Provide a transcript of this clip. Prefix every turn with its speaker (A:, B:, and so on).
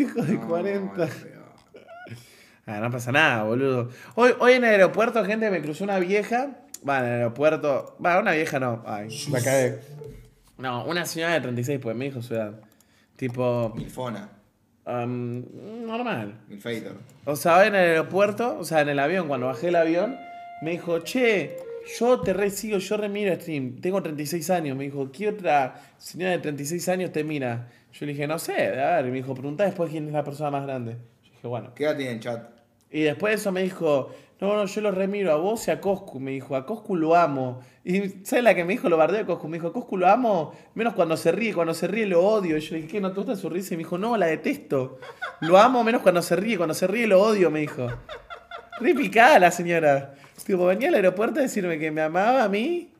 A: Hijo de 40.
B: Ah, no pasa nada, boludo. Hoy, hoy en el aeropuerto, gente, me cruzó una vieja. Va, en el aeropuerto. Va, una vieja no. Ay, me cae. No, una señora de 36, pues me dijo ciudad. Tipo. Milfona. normal. Milfator. O sea, hoy en el aeropuerto, o sea, en el avión, cuando bajé el avión, me dijo, che, yo te re yo remiro stream. Tengo 36 años. Me dijo, ¿qué otra señora de 36 años te mira? Yo le dije, no sé. A ver, me dijo, pregunta después quién es la persona más grande. Yo dije, bueno. ¿Qué edad en chat? Y después de eso me dijo, no, no, yo lo remiro a vos y a Coscu. Me dijo, a Coscu lo amo. Y ¿sabes la que me dijo? Lo bardeo a Coscu. Me dijo, Coscu lo amo, menos cuando se ríe. Cuando se ríe lo odio. yo le dije, ¿qué? ¿No te gusta su risa? Y me dijo, no, la detesto. Lo amo menos cuando se ríe. Cuando se ríe lo odio, me dijo. Re la señora. Estuvo venía al aeropuerto a decirme que me amaba a mí